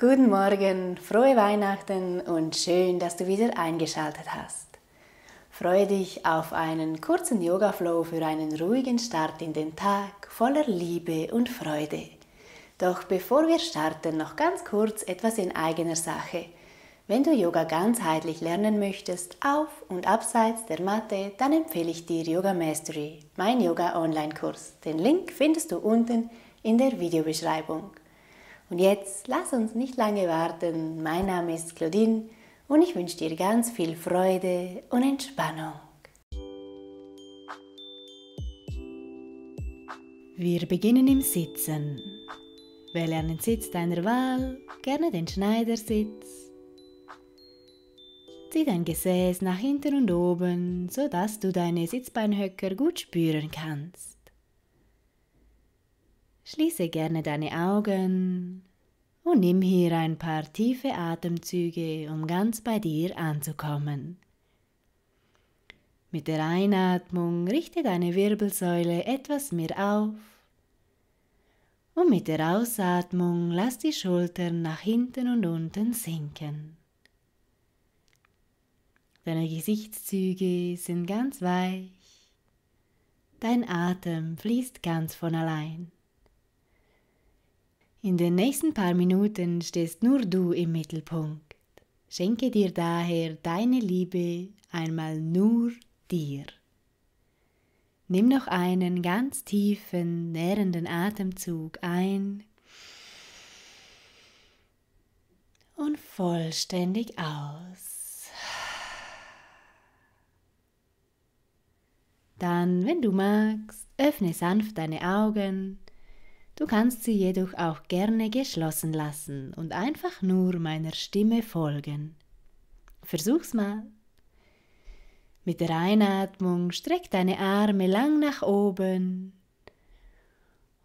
Guten Morgen, frohe Weihnachten und schön, dass du wieder eingeschaltet hast. Freue dich auf einen kurzen Yoga-Flow für einen ruhigen Start in den Tag voller Liebe und Freude. Doch bevor wir starten, noch ganz kurz etwas in eigener Sache. Wenn du Yoga ganzheitlich lernen möchtest, auf und abseits der Matte, dann empfehle ich dir Yoga Mastery, mein Yoga-Online-Kurs. Den Link findest du unten in der Videobeschreibung. Und jetzt lass uns nicht lange warten. Mein Name ist Claudine und ich wünsche dir ganz viel Freude und Entspannung. Wir beginnen im Sitzen. Wähle einen Sitz deiner Wahl, gerne den Schneidersitz. Zieh dein Gesäß nach hinten und oben, sodass du deine Sitzbeinhöcker gut spüren kannst. Schließe gerne deine Augen und nimm hier ein paar tiefe Atemzüge, um ganz bei dir anzukommen. Mit der Einatmung richte deine Wirbelsäule etwas mehr auf und mit der Ausatmung lass die Schultern nach hinten und unten sinken. Deine Gesichtszüge sind ganz weich, dein Atem fließt ganz von allein. In den nächsten paar Minuten stehst nur du im Mittelpunkt. Schenke dir daher deine Liebe einmal nur dir. Nimm noch einen ganz tiefen, nährenden Atemzug ein und vollständig aus. Dann, wenn du magst, öffne sanft deine Augen Du kannst sie jedoch auch gerne geschlossen lassen und einfach nur meiner Stimme folgen. Versuch's mal. Mit der Einatmung streck deine Arme lang nach oben.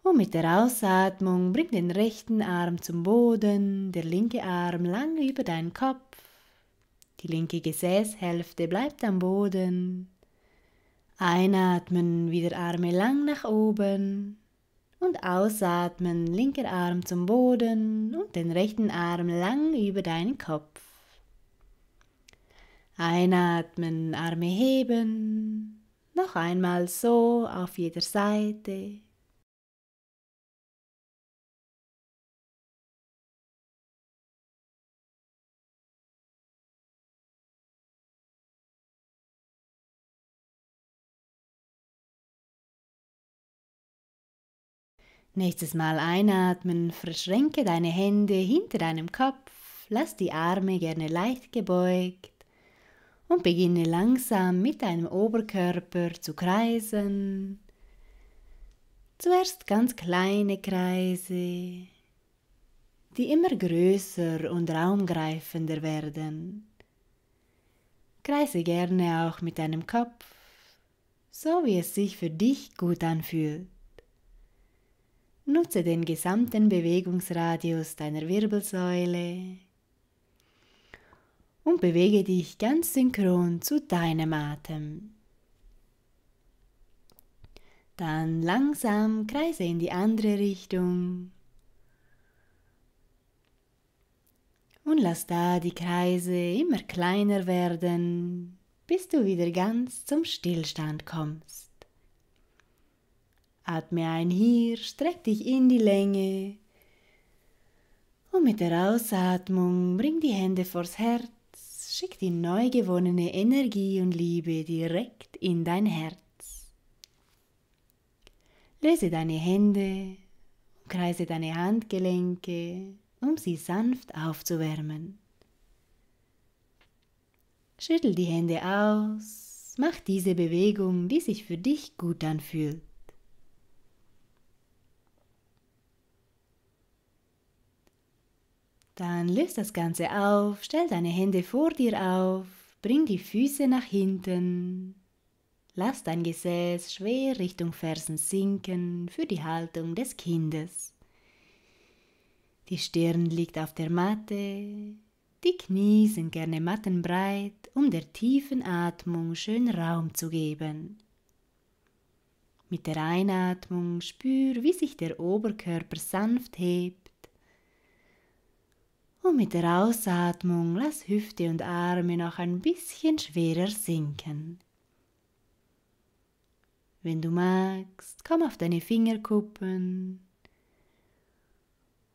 Und mit der Ausatmung bring den rechten Arm zum Boden, der linke Arm lang über deinen Kopf. Die linke Gesäßhälfte bleibt am Boden. Einatmen, wieder Arme lang nach oben. Und ausatmen, linker Arm zum Boden und den rechten Arm lang über deinen Kopf. Einatmen, Arme heben. Noch einmal so auf jeder Seite. Nächstes Mal einatmen, verschränke deine Hände hinter deinem Kopf, lass die Arme gerne leicht gebeugt und beginne langsam mit deinem Oberkörper zu kreisen. Zuerst ganz kleine Kreise, die immer größer und raumgreifender werden. Kreise gerne auch mit deinem Kopf, so wie es sich für dich gut anfühlt. Nutze den gesamten Bewegungsradius deiner Wirbelsäule und bewege dich ganz synchron zu deinem Atem. Dann langsam kreise in die andere Richtung und lass da die Kreise immer kleiner werden, bis du wieder ganz zum Stillstand kommst. Atme ein hier, streck dich in die Länge. Und mit der Ausatmung bring die Hände vors Herz, schick die neu gewonnene Energie und Liebe direkt in dein Herz. Löse deine Hände kreise deine Handgelenke, um sie sanft aufzuwärmen. Schüttel die Hände aus, mach diese Bewegung, die sich für dich gut anfühlt. Dann löst das Ganze auf, stell deine Hände vor dir auf, bring die Füße nach hinten. Lass dein Gesäß schwer Richtung Fersen sinken für die Haltung des Kindes. Die Stirn liegt auf der Matte, die Knie sind gerne mattenbreit, um der tiefen Atmung schön Raum zu geben. Mit der Einatmung spür, wie sich der Oberkörper sanft hebt und mit der Ausatmung lass Hüfte und Arme noch ein bisschen schwerer sinken. Wenn du magst, komm auf deine Fingerkuppen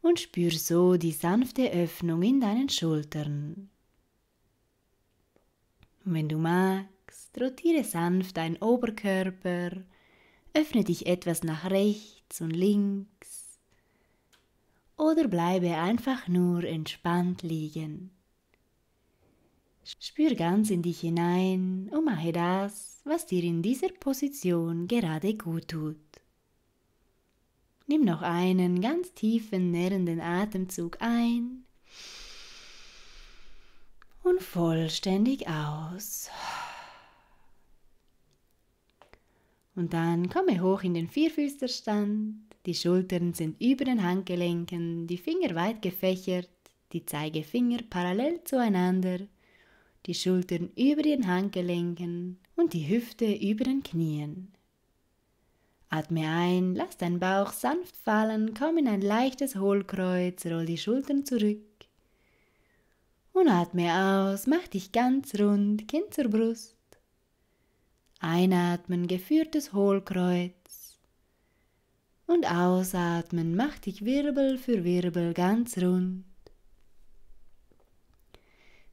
und spür so die sanfte Öffnung in deinen Schultern. Und wenn du magst, rotiere sanft deinen Oberkörper, öffne dich etwas nach rechts und links oder bleibe einfach nur entspannt liegen. Spür ganz in dich hinein und mache das, was dir in dieser Position gerade gut tut. Nimm noch einen ganz tiefen, nährenden Atemzug ein und vollständig aus. Und dann komme hoch in den Vierfüßlerstand die Schultern sind über den Handgelenken, die Finger weit gefächert, die Zeigefinger parallel zueinander, die Schultern über den Handgelenken und die Hüfte über den Knien. Atme ein, lass deinen Bauch sanft fallen, komm in ein leichtes Hohlkreuz, roll die Schultern zurück. Und atme aus, mach dich ganz rund, Kind zur Brust. Einatmen, geführtes Hohlkreuz und ausatmen, mach dich Wirbel für Wirbel ganz rund.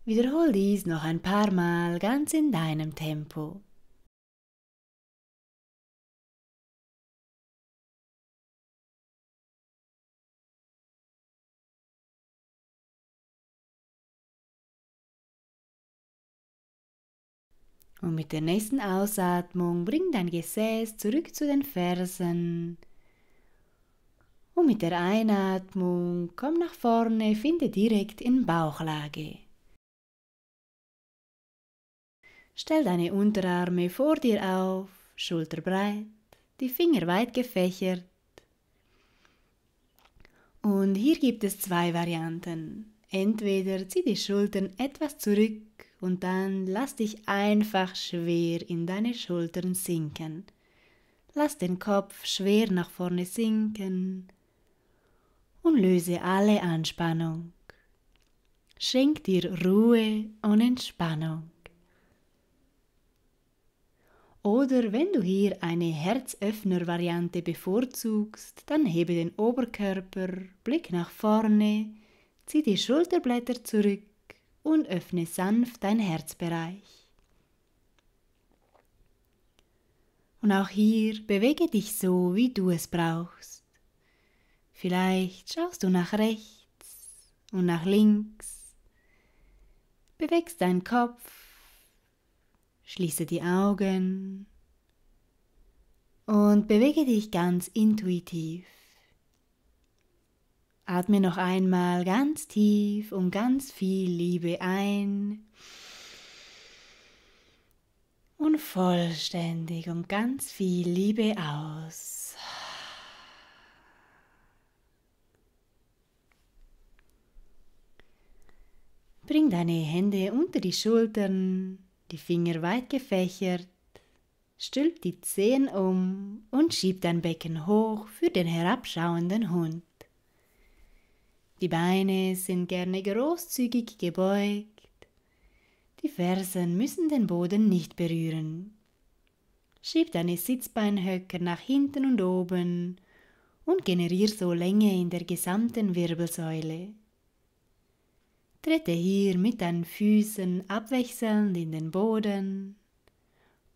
Wiederhol dies noch ein paar Mal ganz in deinem Tempo. Und mit der nächsten Ausatmung bring dein Gesäß zurück zu den Fersen. Und mit der Einatmung komm nach vorne, finde direkt in Bauchlage. Stell deine Unterarme vor dir auf, schulterbreit, die Finger weit gefächert. Und hier gibt es zwei Varianten. Entweder zieh die Schultern etwas zurück und dann lass dich einfach schwer in deine Schultern sinken. Lass den Kopf schwer nach vorne sinken und löse alle Anspannung. Schenk dir Ruhe und Entspannung. Oder wenn du hier eine Herzöffner-Variante bevorzugst, dann hebe den Oberkörper, blick nach vorne, zieh die Schulterblätter zurück und öffne sanft dein Herzbereich. Und auch hier bewege dich so, wie du es brauchst. Vielleicht schaust du nach rechts und nach links, bewegst deinen Kopf, schließe die Augen und bewege dich ganz intuitiv. Atme noch einmal ganz tief und ganz viel Liebe ein und vollständig und ganz viel Liebe aus. Bring deine Hände unter die Schultern, die Finger weit gefächert, stülp die Zehen um und schieb dein Becken hoch für den herabschauenden Hund. Die Beine sind gerne großzügig gebeugt. Die Fersen müssen den Boden nicht berühren. Schieb deine Sitzbeinhöcker nach hinten und oben und generier so Länge in der gesamten Wirbelsäule. Trete hier mit deinen Füßen abwechselnd in den Boden,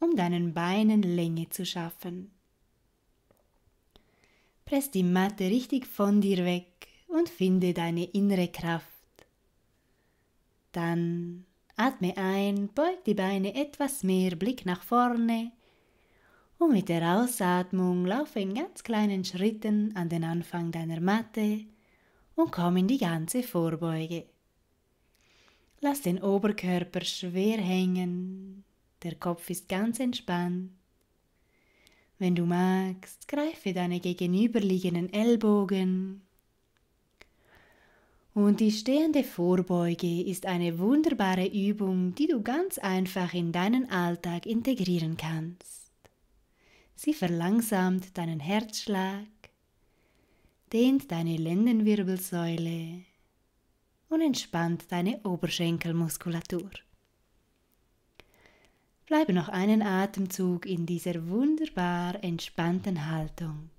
um deinen Beinen Länge zu schaffen. Press die Matte richtig von dir weg und finde deine innere Kraft. Dann atme ein, beug die Beine etwas mehr, Blick nach vorne und mit der Ausatmung laufe in ganz kleinen Schritten an den Anfang deiner Matte und komm in die ganze Vorbeuge. Lass den Oberkörper schwer hängen, der Kopf ist ganz entspannt. Wenn du magst, greife deine gegenüberliegenden Ellbogen. Und die stehende Vorbeuge ist eine wunderbare Übung, die du ganz einfach in deinen Alltag integrieren kannst. Sie verlangsamt deinen Herzschlag, dehnt deine Lendenwirbelsäule und entspannt deine Oberschenkelmuskulatur. Bleibe noch einen Atemzug in dieser wunderbar entspannten Haltung.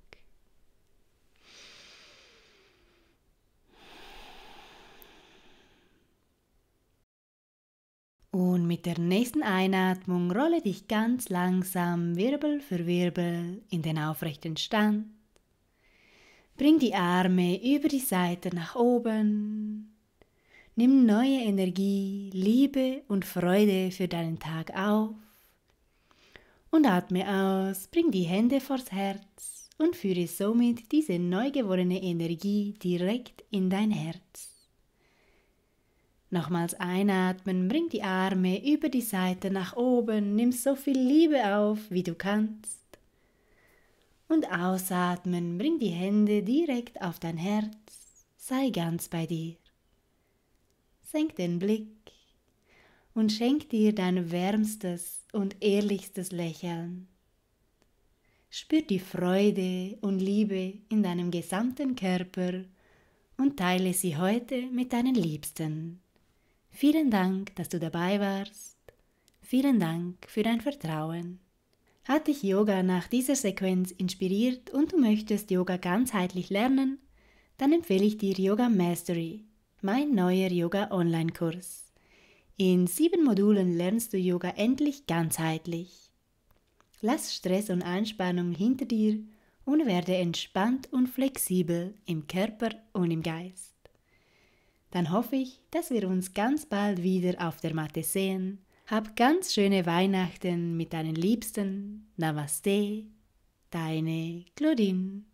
Und mit der nächsten Einatmung rolle dich ganz langsam Wirbel für Wirbel in den aufrechten Stand. Bring die Arme über die Seite nach oben Nimm neue Energie, Liebe und Freude für deinen Tag auf. Und atme aus, bring die Hände vors Herz und führe somit diese neu gewonnene Energie direkt in dein Herz. Nochmals einatmen, bring die Arme über die Seite nach oben, nimm so viel Liebe auf, wie du kannst. Und ausatmen, bring die Hände direkt auf dein Herz, sei ganz bei dir senk den Blick und schenk dir dein wärmstes und ehrlichstes Lächeln. Spür die Freude und Liebe in deinem gesamten Körper und teile sie heute mit deinen Liebsten. Vielen Dank, dass du dabei warst. Vielen Dank für dein Vertrauen. Hat dich Yoga nach dieser Sequenz inspiriert und du möchtest Yoga ganzheitlich lernen, dann empfehle ich dir Yoga Mastery mein neuer Yoga-Online-Kurs. In sieben Modulen lernst du Yoga endlich ganzheitlich. Lass Stress und Anspannung hinter dir und werde entspannt und flexibel im Körper und im Geist. Dann hoffe ich, dass wir uns ganz bald wieder auf der Matte sehen. Hab ganz schöne Weihnachten mit deinen Liebsten. Namaste, deine Claudine.